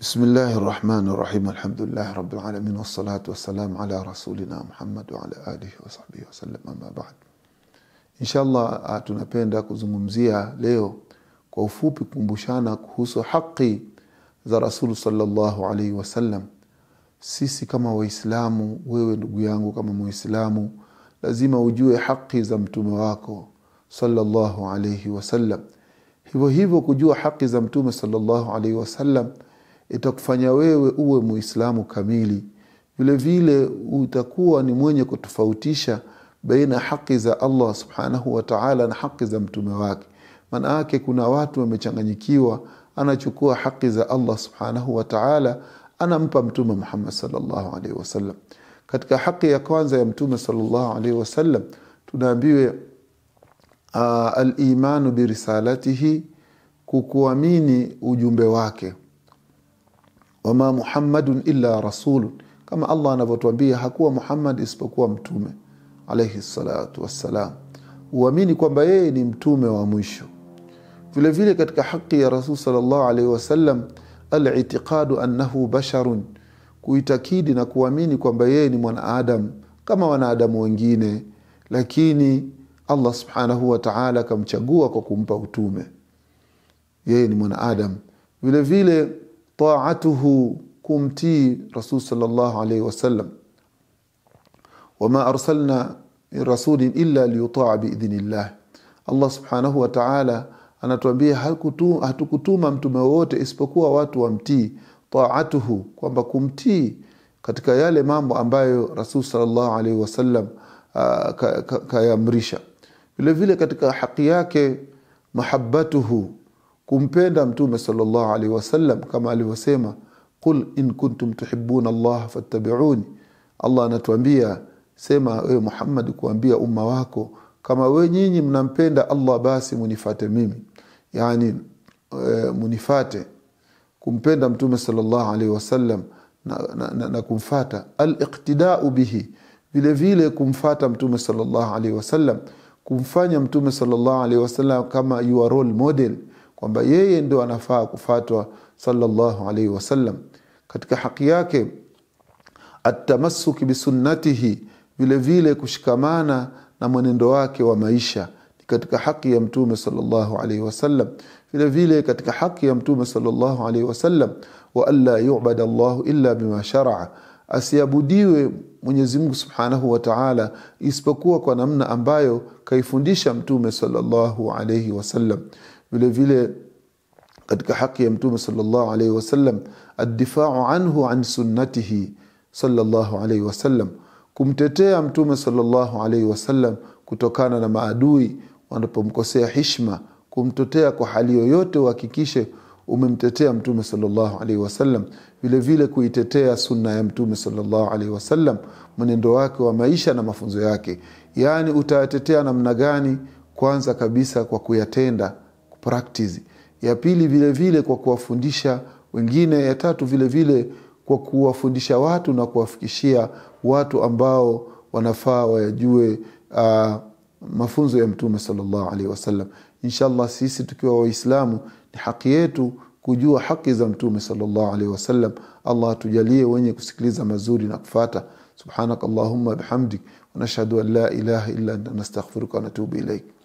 بسم الله الرحمن الرحيم الحمد لله رب العالمين والصلاة والسلام على رسولنا محمد وعلى آله وصحبه وسلم أما بعد inshallah ah, tunapenda kuzungumzia leo kwa ufupi kukumbushana kuhusu haki za rasulu salllahu alaihi wasallam sisi kama waislamu wewe ndugu yangu kama mwislamu lazima ujue haki za mtume wako salllahu alaihi wasallam hivyo hivyo kujua haki za mtume salllahu alaihi wasallam itakufanya wewe uwe Muislamu kamili. Vilevile utakuwa ni mwenye kutofautisha baina haki za Allah subhanahu wataala na haki za mtume wake. Maana yake kuna watu wamechanganyikiwa, anachukua haki za Allah subhanahu wataala anampa mtume Muhammad sallallahu alaihi wasallam. Katika haki ya kwanza ya mtume sallallahu alaihi wasallam tunaambiwe uh, alimanu birisalatihi, kukuamini ujumbe wake wama muhammadun illa rasulun kama allah anavyotuambia hakuwa muhammad isipokuwa mtume alaihi salatu wassalam uamini kwamba yeye ni mtume wa mwisho vile vile katika haqi ya rasul salllah alaihi wasallam alitiqadu annahu basharun kuitakidi na kuamini kwamba yeye ni mwanaadam kama wanaadamu wengine lakini allah subhanahu wataala akamchagua kwa kumpa utume yeye ni mwanaadam vilevile vile taatuhu kumtii rasul sallallahu alayhi wasallam wama arsalna min rasulin illa liyutaa biidhnillah Allah subhanahu wataala ta'ala anatuambia hatukutuma mtume wowote isipokuwa watu wamtii taatuhu kwamba kumtii katika yale mambo ambayo rasul sallallahu alaihi wasallam kayaamrisha ka, ka vile vile katika haki yake mahabbatuhu kumpenda mtume sallallahu alaihi wasallam kama alivyosema qul in kuntum tuhibuna Allah fattabi'uni Allah anatuambia sema wewe Muhammad kuambia umma wako kama we nyinyi mnampenda Allah basi munifate mimi yani e, munifate kumpenda mtume sallallahu alaihi wasallam na, na, na, na kumfata al bihi vile vile kumfata mtume sallallahu alaihi wasallam kumfanya mtume sallallahu alaihi wasallam kama your role model kwamba yeye ndio anafaa kufatwa sallallahu alaihi wasallam katika haki yake atamassuki bisunnatihi vilevile kushikamana na mwenendo wake wa maisha ni katika haki ya mtume sallallahu alaihi wasallam vilevile katika haki ya mtume sallallahu alaihi wasallam wa alla yu'bada llahu illa bima shar'a asiabudiwe Mwenyezi Mungu Subhanahu wa Ta'ala isipokuwa kwa namna ambayo kaifundisha mtume sallallahu alaihi wasallam vile vile katika haki ya mtume sallallahu alaihi wasallam addifau anhu an sunnatihi sallallahu alaihi wasallam kumtetea mtume sallallahu alaihi wasallam kutokana na maadui wanapomkosea hishma kumtetea kwa hali yoyote uhakikishe umemtetea mtume sallallahu alaihi wasallam vile vile kuitetea sunna ya mtume sallallahu alaihi wasallam mwenendo wake wa maisha na mafunzo yake yaani utayatetea namna gani kwanza kabisa kwa kuyatenda practice, ya pili vilevile vile kwa kuwafundisha wengine, ya tatu vilevile vile kwa kuwafundisha watu na kuwafikishia watu ambao wanafaa wayajue uh, mafunzo ya Mtume sallallahu alaihi wasallam. Inshallah, sisi tukiwa Waislamu ni haki yetu kujua haki za Mtume sallallahu alaihi wasallam. Allah atujalie wenye kusikiliza mazuri na kufata. Subhanak allahumma bihamdik wa nashhadu an la ilaha illa anta nastaghfiruka wa natubu ilaik.